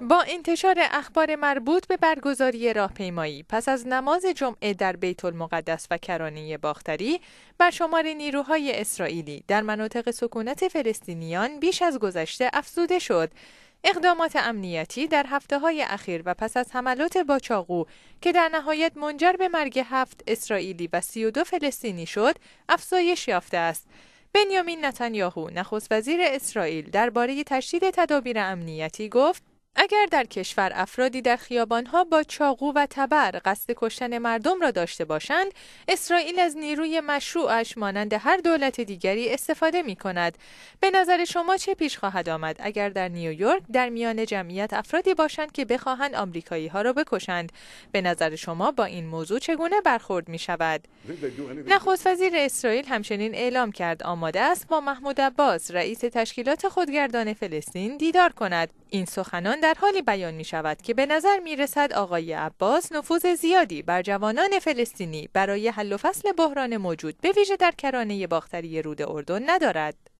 با انتشار اخبار مربوط به برگزاری راهپیمایی پس از نماز جمعه در بیت المقدس و کرانه باختری بر شمار نیروهای اسرائیلی در مناطق سکونت فلسطینیان بیش از گذشته افزوده شد اقدامات امنیتی در هفته های اخیر و پس از حملات با چاقو که در نهایت منجر به مرگ هفت اسرائیلی و دو فلسطینی شد افزایش یافته است بنیامین نتانیاهو نخست وزیر اسرائیل درباره تشدید تدابیر امنیتی گفت اگر در کشور افرادی در خیابانها با چاقو و تبر قصد کشتن مردم را داشته باشند، اسرائیل از نیروی مشروعش مانند هر دولت دیگری استفاده می کند. به نظر شما چه پیش خواهد آمد اگر در نیویورک در میان جمعیت افرادی باشند که بخواهند آمریکایی ها را بکشند؟ به نظر شما با این موضوع چگونه برخورد می شود؟ نخست وزیر اسرائیل همچنین اعلام کرد آماده است با محمود عباس رئیس تشکیلات خودگردان فلسطین دیدار کند. این سخنان در حالی بیان می شود که به نظر می رسد آقای عباس نفوذ زیادی بر جوانان فلسطینی برای حل و فصل بحران موجود به ویژه در کرانه باختری رود اردن ندارد.